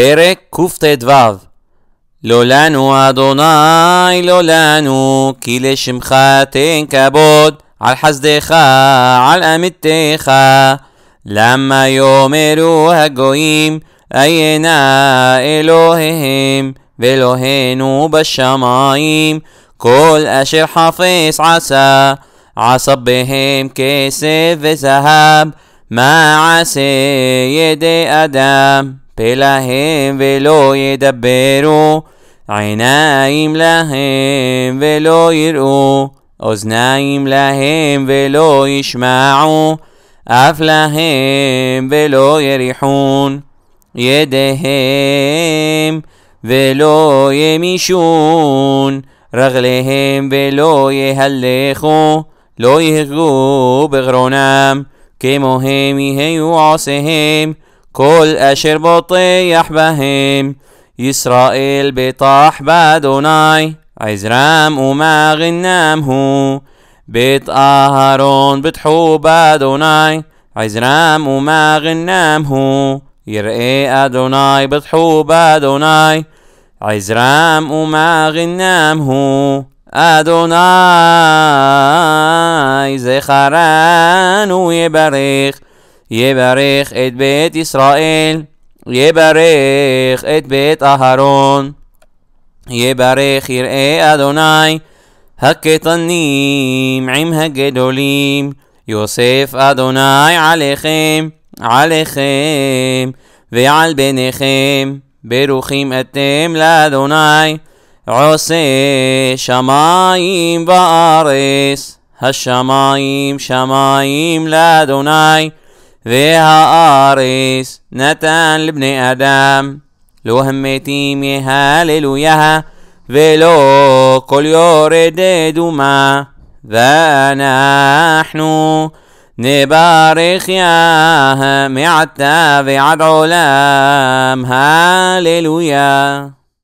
פרק קט"ו לנו אדוני לא לנו, כי לשמך תן כבוד על חסדך על אמיתך למה יאמרו הגויים איינה אלוהיהם ואלוהינו בשמיים כל אשר חפץ עשה עשה בהם כסף וזהב מה עשה ידי אדם להם ולא ידברו, עיניים להם ולא יראו, אוזניים להם ולא ישמעו, אף להם ולא יריחון, ידיהם ולא ימישון, רגליהם ולא יהלכו, לא יהגו בגרונם, כמוהם יהיו עושיהם כל אשר בוטח בהם, ישראל בטח באדוני, עזרם ומגנם הוא. בית אהרון בטחו באדוני, עזרם ומגנם הוא. יראה אדוני בטחו באדוני, عزرام وما غنامه أدوناي زخران ويبريخ יברך את בית ישראל, יברך את בית אהרון, יברך יראה אדוני, הקטנים עם הגדולים, יוסף אדוני עליכם, עליכם ועל בניכם, ברוכים אתם לאדוני, עושה שמיים וארץ, השמיים שמיים לאדוני, فيها آريس نتان لبني آدم لو همتي هاليلوياها فيلو كل يوريد وما فنحن نبارخ يا معتا في عد علام هاليلويا